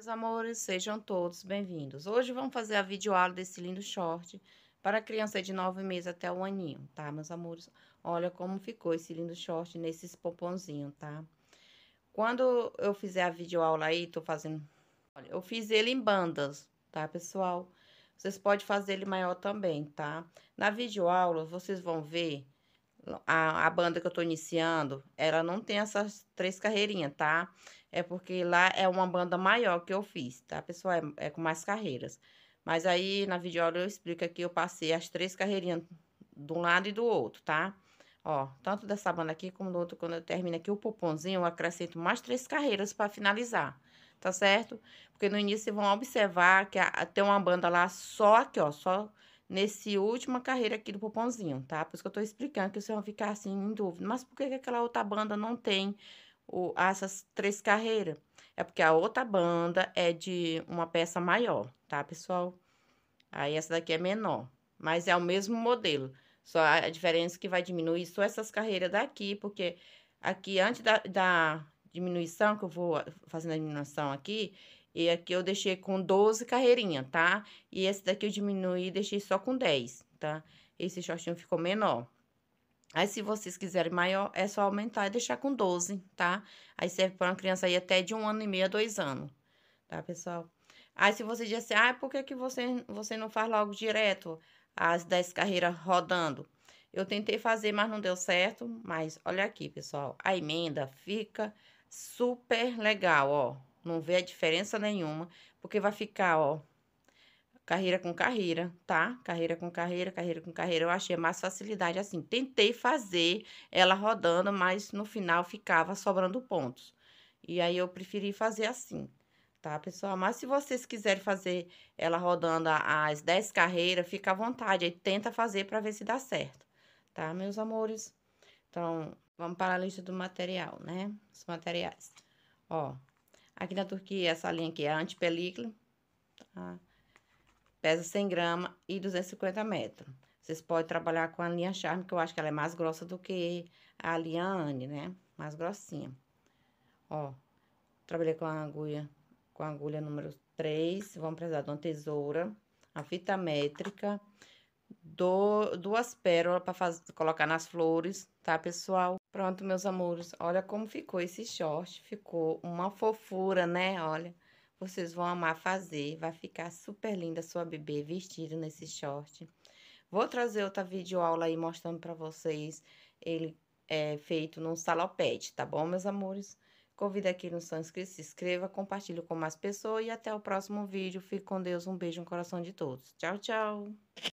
Meus amores, sejam todos bem-vindos. Hoje vamos fazer a videoaula desse lindo short para criança de nove meses até o aninho, tá, meus amores? Olha como ficou esse lindo short nesses pomponzinhos, tá? Quando eu fizer a videoaula aí, tô fazendo... Olha, eu fiz ele em bandas, tá, pessoal? Vocês podem fazer ele maior também, tá? Na videoaula, vocês vão ver a, a banda que eu tô iniciando, ela não tem essas três carreirinhas, tá? É porque lá é uma banda maior que eu fiz, tá, pessoal? É, é com mais carreiras. Mas aí, na videoaula, eu explico aqui eu passei as três carreirinhas de um lado e do outro, tá? Ó, tanto dessa banda aqui como do outro, quando eu termino aqui o pomponzinho, eu acrescento mais três carreiras para finalizar, tá certo? Porque no início vocês vão observar que a, tem uma banda lá só aqui, ó, só nesse última carreira aqui do Poponzinho, tá? Por isso que eu tô explicando que vocês vão ficar assim em dúvida. Mas por que, que aquela outra banda não tem o, ah, essas três carreiras? É porque a outra banda é de uma peça maior, tá, pessoal? Aí essa daqui é menor, mas é o mesmo modelo. Só a diferença é que vai diminuir só essas carreiras daqui, porque aqui antes da, da diminuição, que eu vou fazendo a diminuição aqui, e aqui eu deixei com 12 carreirinhas, tá? E esse daqui eu diminui e deixei só com 10, tá? Esse shortinho ficou menor. Aí, se vocês quiserem maior, é só aumentar e deixar com 12, tá? Aí, serve para uma criança aí até de um ano e meio a dois anos, tá, pessoal? Aí, se você disser, ah, por que, que você, você não faz logo direto as 10 carreiras rodando? Eu tentei fazer, mas não deu certo. Mas olha aqui, pessoal, a emenda fica super legal, ó. Não vê a diferença nenhuma, porque vai ficar, ó, carreira com carreira, tá? Carreira com carreira, carreira com carreira. Eu achei mais facilidade assim. Tentei fazer ela rodando, mas no final ficava sobrando pontos. E aí eu preferi fazer assim, tá, pessoal? Mas se vocês quiserem fazer ela rodando as 10 carreiras, fica à vontade. Aí tenta fazer para ver se dá certo, tá, meus amores? Então, vamos para a lista do material, né? Os materiais. Ó, Aqui na Turquia, essa linha aqui é antipelícula, tá? Pesa 100 gramas e 250 metros. Vocês podem trabalhar com a linha Charme, que eu acho que ela é mais grossa do que a linha Anne, né? Mais grossinha. Ó, trabalhei com a agulha, com a agulha número 3. Vamos precisar de uma tesoura, a fita métrica do, duas pérolas para colocar nas flores, tá, pessoal? Pronto, meus amores, olha como ficou esse short. Ficou uma fofura, né? Olha, vocês vão amar fazer. Vai ficar super linda a sua bebê vestida nesse short. Vou trazer outra videoaula aí mostrando para vocês ele é feito num salopete, tá bom, meus amores? Convido aqui no São Inscrito, se inscreva, compartilhe com mais pessoas e até o próximo vídeo. Fique com Deus, um beijo no coração de todos. Tchau, tchau!